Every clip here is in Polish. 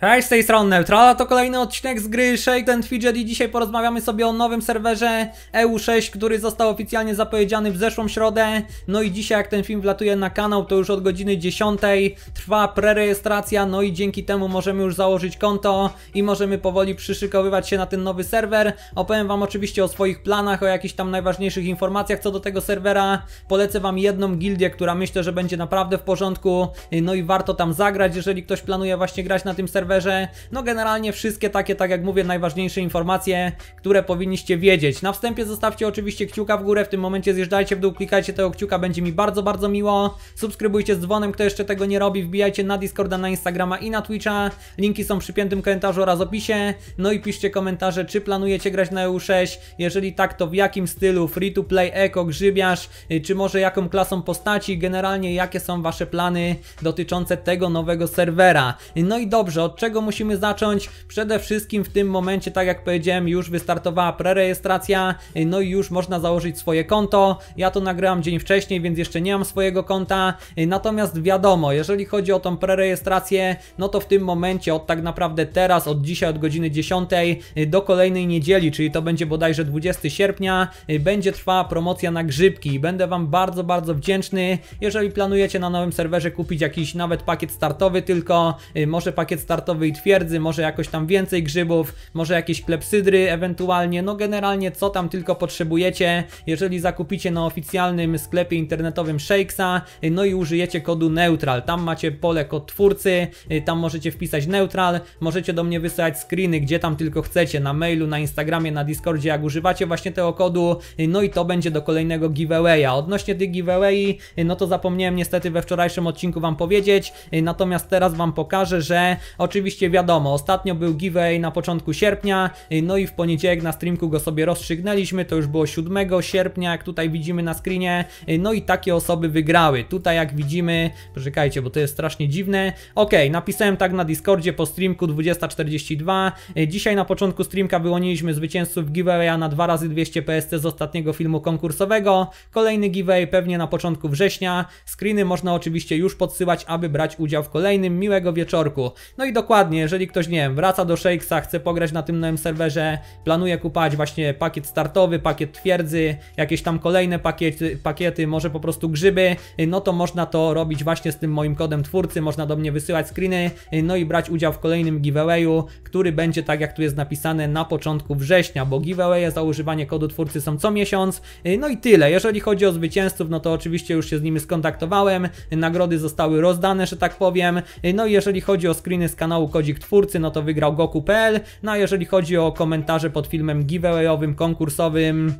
Cześć, z tej strony Neutrala, to kolejny odcinek z gry Shake and Fidget i dzisiaj porozmawiamy sobie o nowym serwerze EU6, który został oficjalnie zapowiedziany w zeszłą środę. No i dzisiaj jak ten film wlatuje na kanał, to już od godziny 10 trwa prerejestracja, no i dzięki temu możemy już założyć konto i możemy powoli przyszykowywać się na ten nowy serwer. Opowiem Wam oczywiście o swoich planach, o jakichś tam najważniejszych informacjach co do tego serwera. Polecę Wam jedną gildię, która myślę, że będzie naprawdę w porządku, no i warto tam zagrać, jeżeli ktoś planuje właśnie grać na tym serwerze serwerze. No generalnie wszystkie takie, tak jak mówię, najważniejsze informacje, które powinniście wiedzieć. Na wstępie zostawcie oczywiście kciuka w górę, w tym momencie zjeżdżajcie w dół, klikajcie tego kciuka, będzie mi bardzo, bardzo miło. Subskrybujcie z dzwonem, kto jeszcze tego nie robi, wbijajcie na Discorda, na Instagrama i na Twitcha. Linki są przy piętym komentarzu oraz opisie. No i piszcie komentarze, czy planujecie grać na EU6, jeżeli tak, to w jakim stylu, free to play, eko, grzybiarz, y, czy może jaką klasą postaci, generalnie jakie są Wasze plany dotyczące tego nowego serwera. No i dobrze, od czego musimy zacząć? Przede wszystkim w tym momencie, tak jak powiedziałem, już wystartowała prerejestracja, no i już można założyć swoje konto. Ja to nagrałam dzień wcześniej, więc jeszcze nie mam swojego konta. Natomiast wiadomo, jeżeli chodzi o tą prerejestrację, no to w tym momencie, od tak naprawdę teraz, od dzisiaj, od godziny 10 do kolejnej niedzieli, czyli to będzie bodajże 20 sierpnia, będzie trwała promocja na grzybki. Będę Wam bardzo, bardzo wdzięczny, jeżeli planujecie na nowym serwerze kupić jakiś nawet pakiet startowy tylko, może pakiet startowy startowej twierdzy, może jakoś tam więcej grzybów, może jakieś klepsydry ewentualnie, no generalnie co tam tylko potrzebujecie, jeżeli zakupicie na oficjalnym sklepie internetowym Shakesa, no i użyjecie kodu neutral, tam macie pole kod twórcy, y, tam możecie wpisać neutral, możecie do mnie wysyłać screeny, gdzie tam tylko chcecie, na mailu, na Instagramie, na Discordzie, jak używacie właśnie tego kodu, y, no i to będzie do kolejnego giveawaya. Odnośnie tych giveaway, y, no to zapomniałem niestety we wczorajszym odcinku Wam powiedzieć, natomiast teraz Wam pokażę, że oczywiście oczywiście wiadomo, ostatnio był giveaway na początku sierpnia, y, no i w poniedziałek na streamku go sobie rozstrzygnęliśmy, to już było 7 sierpnia, jak tutaj widzimy na screenie, y, no i takie osoby wygrały. Tutaj jak widzimy, poczekajcie, bo to jest strasznie dziwne. Ok, napisałem tak na Discordzie po streamku 20.42. Y, dzisiaj na początku streamka wyłoniliśmy zwycięzców giveawaya na 2 razy 200 PSC z ostatniego filmu konkursowego. Kolejny giveaway pewnie na początku września. Screeny można oczywiście już podsyłać, aby brać udział w kolejnym. Miłego wieczorku. No i do dokładnie, jeżeli ktoś, nie wiem, wraca do Shakesa, chce pograć na tym nowym serwerze, planuje kupować właśnie pakiet startowy, pakiet twierdzy, jakieś tam kolejne pakiety, pakiety może po prostu grzyby, no to można to robić właśnie z tym moim kodem twórcy, można do mnie wysyłać screeny, no i brać udział w kolejnym giveawayu, który będzie tak jak tu jest napisane na początku września, bo giveawaye za używanie kodu twórcy są co miesiąc, no i tyle. Jeżeli chodzi o zwycięzców, no to oczywiście już się z nimi skontaktowałem, nagrody zostały rozdane, że tak powiem, no i jeżeli chodzi o screeny z kanału kanału Kodzik Twórcy, no to wygrał Goku.pl. No a jeżeli chodzi o komentarze pod filmem giveawayowym, konkursowym,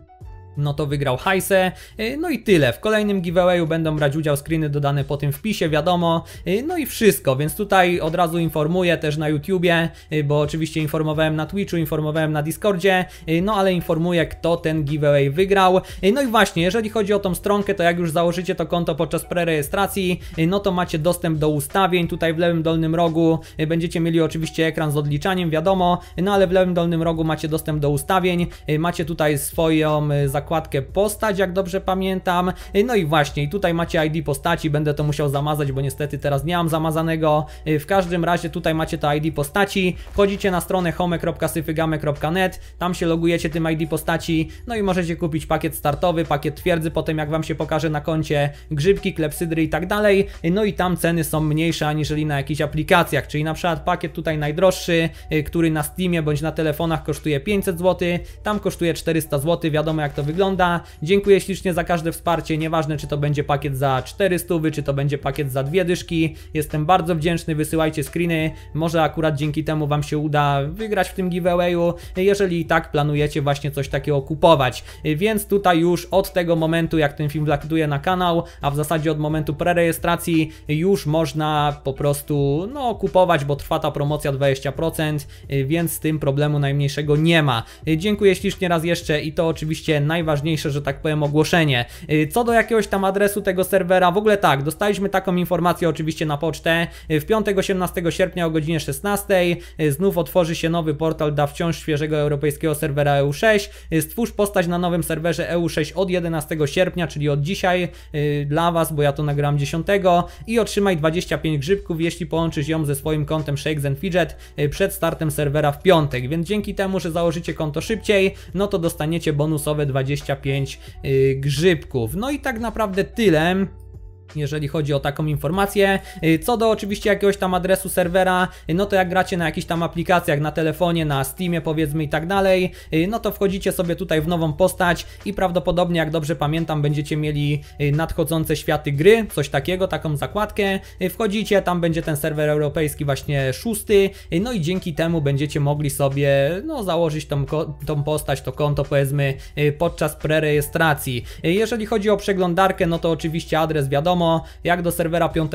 no to wygrał hajsę. Y, no i tyle. W kolejnym giveawayu będą brać udział screeny dodane po tym wpisie, wiadomo. Y, no i wszystko, więc tutaj od razu informuję też na YouTubie, y, bo oczywiście informowałem na Twitchu, informowałem na Discordzie, no ale informuję kto ten giveaway wygrał. No i właśnie, jeżeli chodzi o tą stronkę, to jak już założycie to konto podczas prerejestracji, no to macie dostęp do ustawień, tutaj w lewym dolnym rogu będziecie mieli oczywiście ekran z odliczaniem, wiadomo, no ale w lewym dolnym rogu macie dostęp do ustawień, macie tutaj swoją zakładkę zakładkę postać, jak dobrze pamiętam. No i właśnie, i tutaj macie ID postaci, będę to musiał zamazać, bo niestety teraz nie mam zamazanego. W każdym razie tutaj macie to ID postaci, wchodzicie na stronę home.syfygame.net, tam się logujecie tym ID postaci, no i możecie kupić pakiet startowy, pakiet twierdzy, potem jak Wam się pokaże na koncie grzybki, klepsydry i tak dalej, no i tam ceny są mniejsze aniżeli na jakichś aplikacjach, czyli na przykład pakiet tutaj najdroższy, y, który na Steamie bądź na telefonach kosztuje 500 zł, tam kosztuje 400 zł, wiadomo jak to wygląda wygląda. Dziękuję ślicznie za każde wsparcie, nieważne czy to będzie pakiet za 400, czy to będzie pakiet za dwie dyszki. Jestem bardzo wdzięczny, wysyłajcie screeny, może akurat dzięki temu Wam się uda wygrać w tym giveawayu, jeżeli i tak planujecie właśnie coś takiego kupować. Więc tutaj już od tego momentu, jak ten film zlaktuje na kanał, a w zasadzie od momentu prerejestracji już można po prostu no, kupować, bo trwa ta promocja 20%, więc z tym problemu najmniejszego nie ma. Dziękuję ślicznie raz jeszcze i to oczywiście naj najważniejsze, że tak powiem, ogłoszenie. Y, co do jakiegoś tam adresu tego serwera, w ogóle tak, dostaliśmy taką informację oczywiście na pocztę. Y, w piątek 18 sierpnia o godzinie 16 y, znów otworzy się nowy portal dla wciąż świeżego europejskiego serwera EU6. Stwórz postać na nowym serwerze EU6 od 11 sierpnia, czyli od dzisiaj dla Was, bo ja to nagram 10 i otrzymaj 25 grzybków, jeśli połączysz ją ze swoim kontem Shakes and Fidget przed startem serwera w piątek. Więc dzięki temu, że założycie konto szybciej, no to dostaniecie bonusowe 25 25 y, grzybków. No i tak naprawdę tyle jeżeli chodzi o taką informację. Y, co do oczywiście jakiegoś tam adresu serwera, y, no to jak gracie na jakichś tam aplikacjach, na telefonie, na Steamie powiedzmy i tak dalej, y, no to wchodzicie sobie tutaj w nową postać i prawdopodobnie, jak dobrze pamiętam, będziecie mieli nadchodzące światy gry, coś takiego, taką zakładkę. Wchodzicie, tam będzie ten serwer europejski właśnie szósty, no i dzięki temu będziecie mogli sobie no, założyć tą, tą postać, to konto powiedzmy podczas prerejestracji. Jeżeli chodzi o przeglądarkę, no to oczywiście adres wiadomo, wiadomo, jak do serwera 5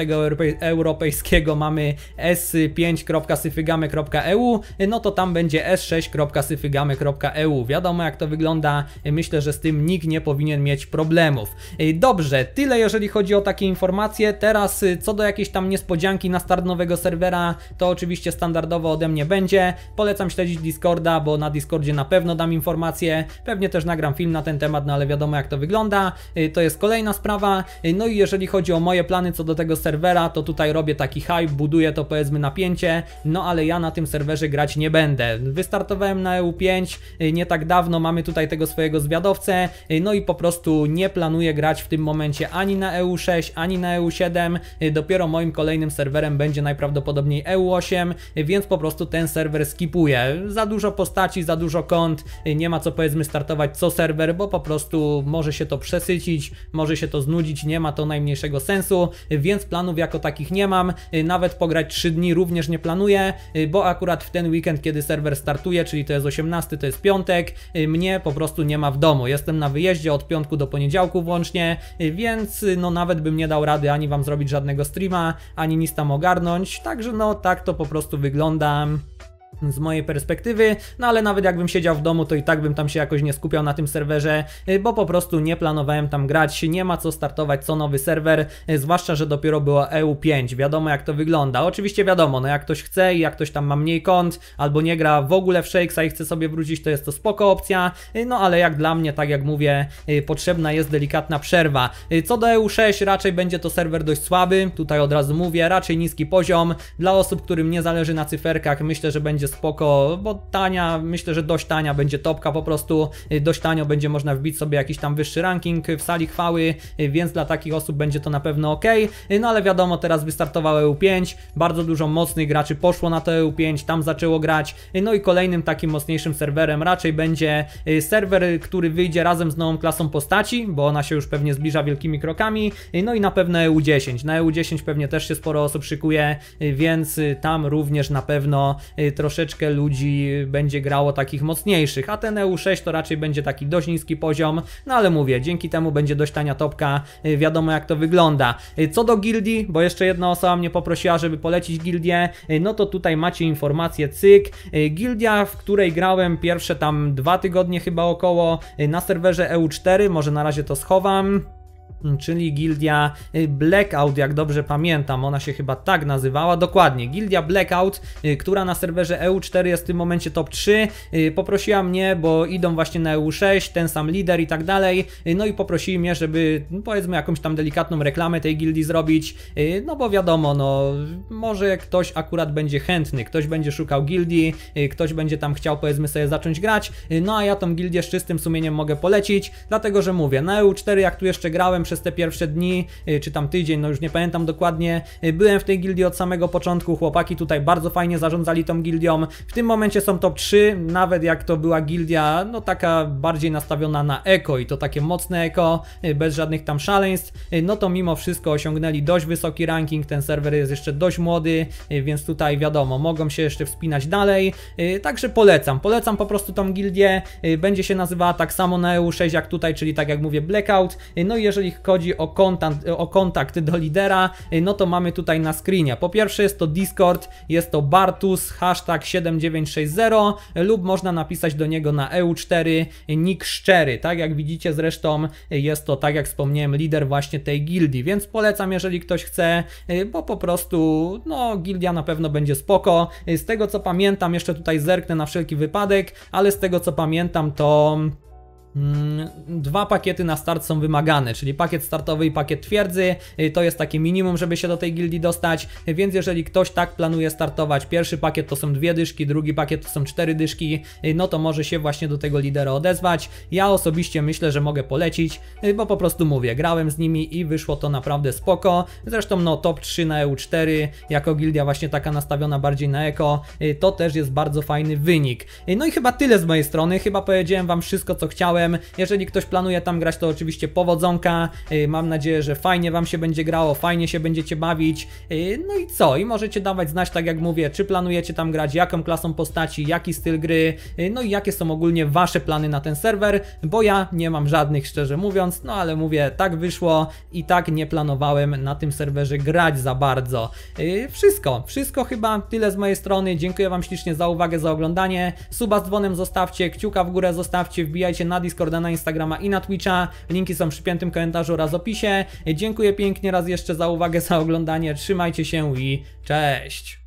europejskiego mamy s5.syfygamy.eu, no to tam będzie s6.syfygamy.eu. Wiadomo jak to wygląda, myślę, że z tym nikt nie powinien mieć problemów. Dobrze, tyle jeżeli chodzi o takie informacje. Teraz y, co do jakiejś tam niespodzianki na start nowego serwera, to oczywiście standardowo ode mnie będzie. Polecam śledzić Discorda, bo na Discordzie na pewno dam informacje. Pewnie też nagram film na ten temat, no ale wiadomo jak to wygląda. To jest kolejna sprawa. No i jeżeli chodzi chodzi o moje plany co do tego serwera, to tutaj robię taki hype, buduję to powiedzmy napięcie, no ale ja na tym serwerze grać nie będę. Wystartowałem na EU5 y, nie tak dawno, mamy tutaj tego swojego zwiadowcę, y, no i po prostu nie planuję grać w tym momencie ani na EU6, ani na EU7, y, dopiero moim kolejnym serwerem będzie najprawdopodobniej EU8, więc po prostu ten serwer skipuję. Za dużo postaci, za dużo kont, nie ma co powiedzmy startować co serwer, bo po prostu może się to przesycić, może się to znudzić, nie ma to najmniejszego sensu, więc planów jako takich nie mam. Y, nawet pograć 3 dni również nie planuję, y, bo akurat w ten weekend, kiedy serwer startuje, czyli to jest 18, to jest piątek, y, mnie po prostu nie ma w domu. Jestem na wyjeździe od piątku do poniedziałku włącznie, więc no nawet bym nie dał rady ani wam zrobić żadnego streama, ani nic tam ogarnąć. Także no tak to po prostu wygląda z mojej perspektywy, no ale nawet jakbym siedział w domu, to i tak bym tam się jakoś nie skupiał na tym serwerze, y, bo po prostu nie planowałem tam grać, nie ma co startować co nowy serwer, y, zwłaszcza, że dopiero była EU5, wiadomo jak to wygląda. Oczywiście wiadomo, no jak ktoś chce i jak ktoś tam ma mniej kont, albo nie gra w ogóle w Shakesa i chce sobie wrócić, to jest to spoko opcja, y, no ale jak dla mnie, tak jak mówię, potrzebna jest delikatna przerwa. Co do EU6, raczej będzie to serwer dość słaby, tutaj od razu mówię, raczej niski poziom, dla osób, którym nie zależy na cyferkach, myślę, że będzie spoko, bo tania, myślę, że dość tania będzie topka po prostu, y, dość tanio będzie można wbić sobie jakiś tam wyższy ranking y, w sali chwały, y, więc dla takich osób będzie to na pewno ok, no ale wiadomo, teraz wystartowało EU5, bardzo dużo mocnych graczy poszło na to EU5, tam zaczęło grać, no i kolejnym takim mocniejszym serwerem raczej będzie serwer, który wyjdzie razem z nową klasą postaci, bo ona się już pewnie zbliża wielkimi krokami, no i na pewno EU10. Na EU10 pewnie też się sporo osób szykuje, więc tam również na pewno troszeczkę troszeczkę ludzi będzie grało takich mocniejszych, a ten EU6 to raczej będzie taki dość niski poziom, no ale mówię, dzięki temu będzie dość tania topka, y, wiadomo jak to wygląda. Y, co do gildii, bo jeszcze jedna osoba mnie poprosiła, żeby polecić gildię, y, no to tutaj macie informację, cyk, gildia, w której grałem pierwsze tam dwa tygodnie chyba około na serwerze EU4, może na razie to schowam. Mm, czyli gildia y, Blackout, jak dobrze pamiętam, ona się chyba tak nazywała, dokładnie, gildia Blackout, y, która na serwerze EU4 jest w tym momencie top 3, y, poprosiła mnie, bo idą właśnie na EU6, ten sam lider i tak dalej, no i poprosili mnie, żeby no, powiedzmy jakąś tam delikatną reklamę tej gildii zrobić, no bo wiadomo, no może ktoś akurat będzie chętny, ktoś będzie szukał gildii, ktoś będzie tam chciał powiedzmy sobie zacząć grać, no a ja tą gildię z czystym sumieniem mogę polecić, dlatego że mówię, na EU4 jak tu jeszcze grałem, przez te pierwsze dni, y, czy tam tydzień, no już nie pamiętam dokładnie. Y, byłem w tej gildii od samego początku, chłopaki tutaj bardzo fajnie zarządzali tą gildią. W tym momencie są top 3, nawet jak to była gildia, no taka bardziej nastawiona na eko i to takie mocne eko, y, bez żadnych tam szaleństw, no to mimo wszystko osiągnęli dość wysoki ranking, ten serwer jest jeszcze dość młody, więc tutaj wiadomo, mogą się jeszcze wspinać dalej, także polecam, polecam po prostu tą gildię, będzie się nazywała tak samo na EU6 jak tutaj, czyli tak jak mówię Blackout, no i jeżeli jeżeli chodzi o, kontant, o kontakt do lidera, y, no to mamy tutaj na screenie. Po pierwsze jest to Discord, jest to Bartus, hashtag 7960 lub można napisać do niego na EU4 y, nick szczery. Tak jak widzicie zresztą y, jest to, tak jak wspomniałem, lider właśnie tej gildii, więc polecam, jeżeli ktoś chce, bo po prostu, no, gildia na pewno będzie spoko. Z tego co pamiętam, jeszcze tutaj zerknę na wszelki wypadek, ale z tego co pamiętam to... Mm, dwa pakiety na start są wymagane, czyli pakiet startowy i pakiet twierdzy. Y, to jest takie minimum, żeby się do tej gildii dostać. Y, więc jeżeli ktoś tak planuje startować, pierwszy pakiet to są dwie dyszki, drugi pakiet to są cztery dyszki, y, no to może się właśnie do tego lidera odezwać. Ja osobiście myślę, że mogę polecić, bo po prostu mówię, grałem z nimi i wyszło to naprawdę spoko. Zresztą no top 3 na EU4, jako gildia właśnie taka nastawiona bardziej na eko, to też jest bardzo fajny wynik. No i chyba tyle z mojej strony, chyba powiedziałem wam wszystko co chciałem. Jeżeli ktoś planuje tam grać, to oczywiście powodzonka. Y, mam nadzieję, że fajnie Wam się będzie grało, fajnie się będziecie bawić. Y, no i co? I możecie dawać znać, tak jak mówię, czy planujecie tam grać, jaką klasą postaci, jaki styl gry, y, no i jakie są ogólnie Wasze plany na ten serwer, bo ja nie mam żadnych, szczerze mówiąc, no ale mówię, tak wyszło i tak nie planowałem na tym serwerze grać za bardzo. Wszystko, wszystko chyba, tyle z mojej strony. Dziękuję Wam ślicznie za uwagę, za oglądanie. Suba z dzwonem zostawcie, kciuka w górę zostawcie, wbijajcie na Discord Discorda, na Instagrama i na Twitcha. Linki są w przypiętym komentarzu oraz opisie. Dziękuję pięknie raz jeszcze za uwagę, za oglądanie. Trzymajcie się i cześć!